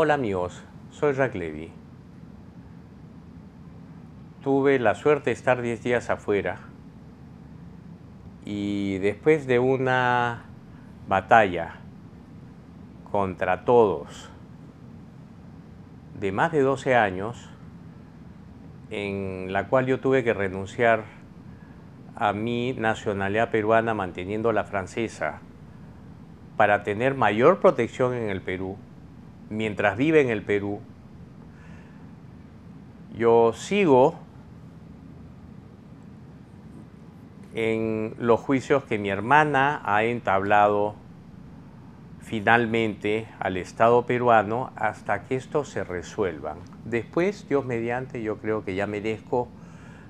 Hola amigos, soy Jack Levy. Tuve la suerte de estar 10 días afuera y después de una batalla contra todos de más de 12 años, en la cual yo tuve que renunciar a mi nacionalidad peruana manteniendo la francesa para tener mayor protección en el Perú mientras vive en el Perú, yo sigo en los juicios que mi hermana ha entablado finalmente al Estado peruano hasta que estos se resuelvan. Después, Dios mediante, yo creo que ya merezco,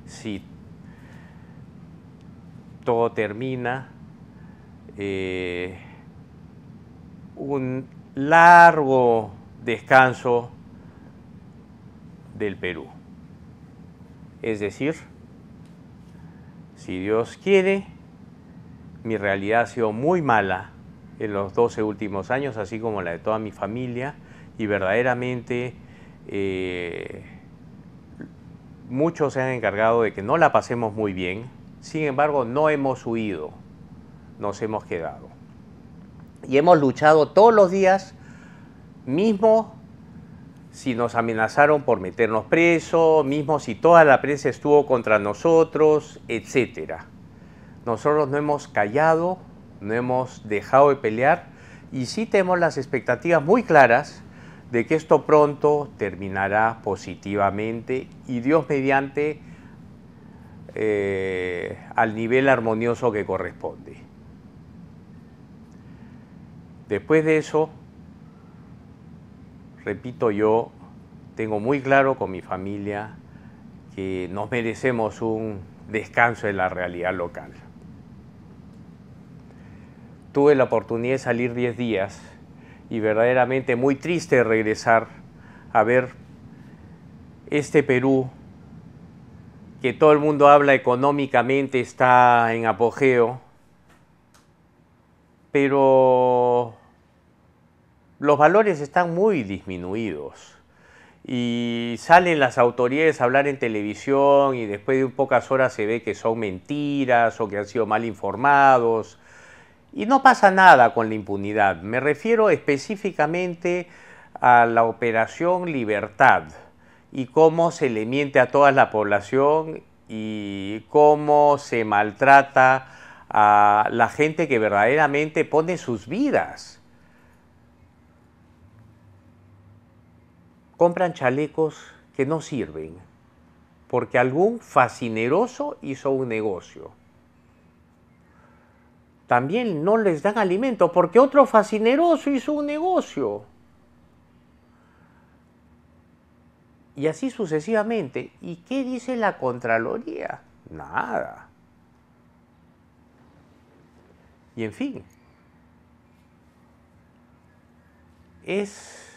si todo termina, eh, un largo descanso del Perú. Es decir, si Dios quiere, mi realidad ha sido muy mala en los 12 últimos años, así como la de toda mi familia, y verdaderamente eh, muchos se han encargado de que no la pasemos muy bien, sin embargo no hemos huido, nos hemos quedado. Y hemos luchado todos los días, mismo si nos amenazaron por meternos preso, mismo si toda la prensa estuvo contra nosotros, etc. Nosotros no hemos callado, no hemos dejado de pelear y sí tenemos las expectativas muy claras de que esto pronto terminará positivamente y Dios mediante eh, al nivel armonioso que corresponde. Después de eso, repito, yo tengo muy claro con mi familia que nos merecemos un descanso en la realidad local. Tuve la oportunidad de salir 10 días y verdaderamente muy triste regresar a ver este Perú que todo el mundo habla económicamente, está en apogeo, pero los valores están muy disminuidos y salen las autoridades a hablar en televisión y después de pocas horas se ve que son mentiras o que han sido mal informados. Y no pasa nada con la impunidad. Me refiero específicamente a la operación Libertad y cómo se le miente a toda la población y cómo se maltrata a la gente que verdaderamente pone sus vidas compran chalecos que no sirven, porque algún fascineroso hizo un negocio. También no les dan alimento, porque otro fascineroso hizo un negocio. y así sucesivamente. ¿Y qué dice la Contraloría? Nada. Y en fin, es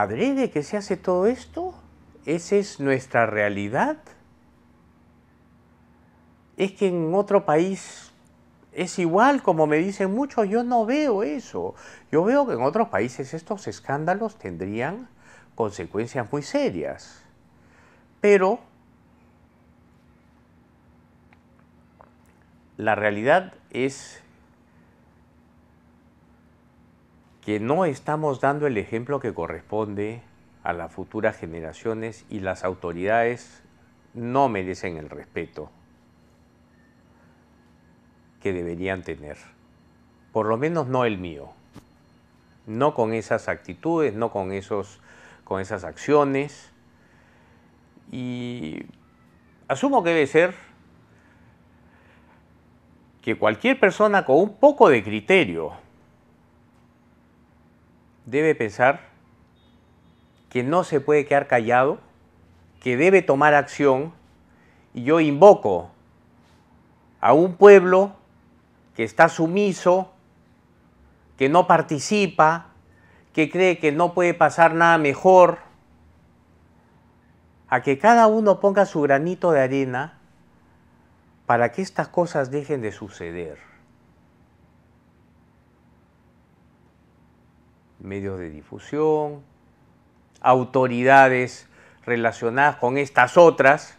adrede que se hace todo esto? ¿Esa es nuestra realidad? Es que en otro país es igual, como me dicen muchos, yo no veo eso. Yo veo que en otros países estos escándalos tendrían consecuencias muy serias. Pero la realidad es que no estamos dando el ejemplo que corresponde a las futuras generaciones y las autoridades no merecen el respeto que deberían tener. Por lo menos no el mío. No con esas actitudes, no con, esos, con esas acciones. Y asumo que debe ser que cualquier persona con un poco de criterio debe pensar que no se puede quedar callado, que debe tomar acción. Y yo invoco a un pueblo que está sumiso, que no participa, que cree que no puede pasar nada mejor, a que cada uno ponga su granito de arena para que estas cosas dejen de suceder. medios de difusión, autoridades relacionadas con estas otras.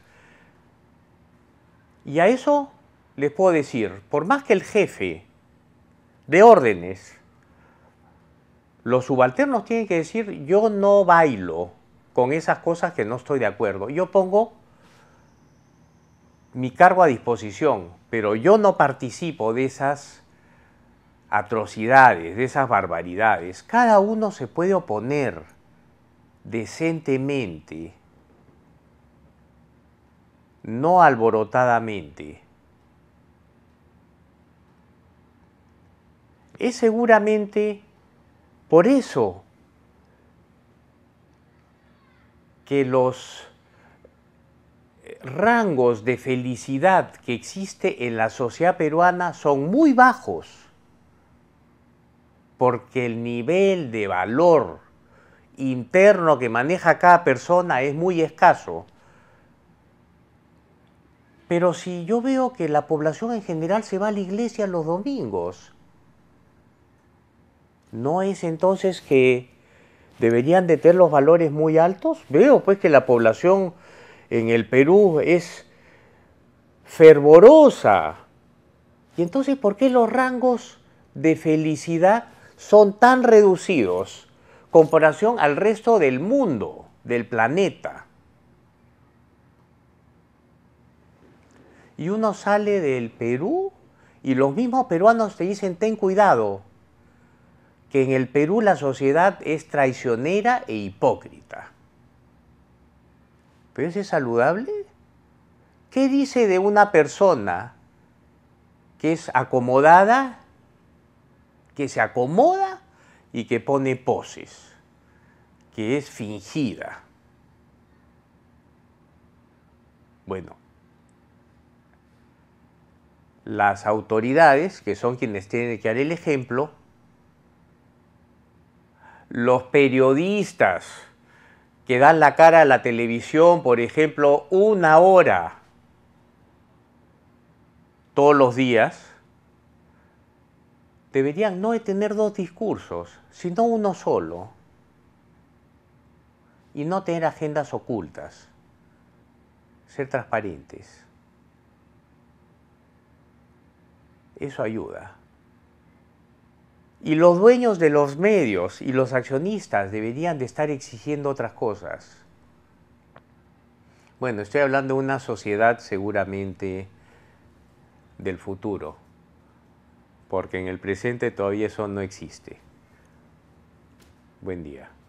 Y a eso les puedo decir, por más que el jefe de órdenes, los subalternos tienen que decir, yo no bailo con esas cosas que no estoy de acuerdo. Yo pongo mi cargo a disposición, pero yo no participo de esas atrocidades, de esas barbaridades, cada uno se puede oponer decentemente, no alborotadamente. Es seguramente por eso que los rangos de felicidad que existe en la sociedad peruana son muy bajos porque el nivel de valor interno que maneja cada persona es muy escaso. Pero si yo veo que la población en general se va a la iglesia los domingos, ¿no es entonces que deberían de tener los valores muy altos? Veo pues que la población en el Perú es fervorosa. Y entonces, ¿por qué los rangos de felicidad son tan reducidos comparación al resto del mundo, del planeta. Y uno sale del Perú y los mismos peruanos te dicen ten cuidado, que en el Perú la sociedad es traicionera e hipócrita. ¿Pero eso es saludable? ¿Qué dice de una persona que es acomodada que se acomoda y que pone poses, que es fingida. Bueno, las autoridades, que son quienes tienen que dar el ejemplo, los periodistas que dan la cara a la televisión, por ejemplo, una hora todos los días, deberían no tener dos discursos, sino uno solo, y no tener agendas ocultas, ser transparentes. Eso ayuda. Y los dueños de los medios y los accionistas deberían de estar exigiendo otras cosas. Bueno, estoy hablando de una sociedad seguramente del futuro porque en el presente todavía eso no existe. Buen día.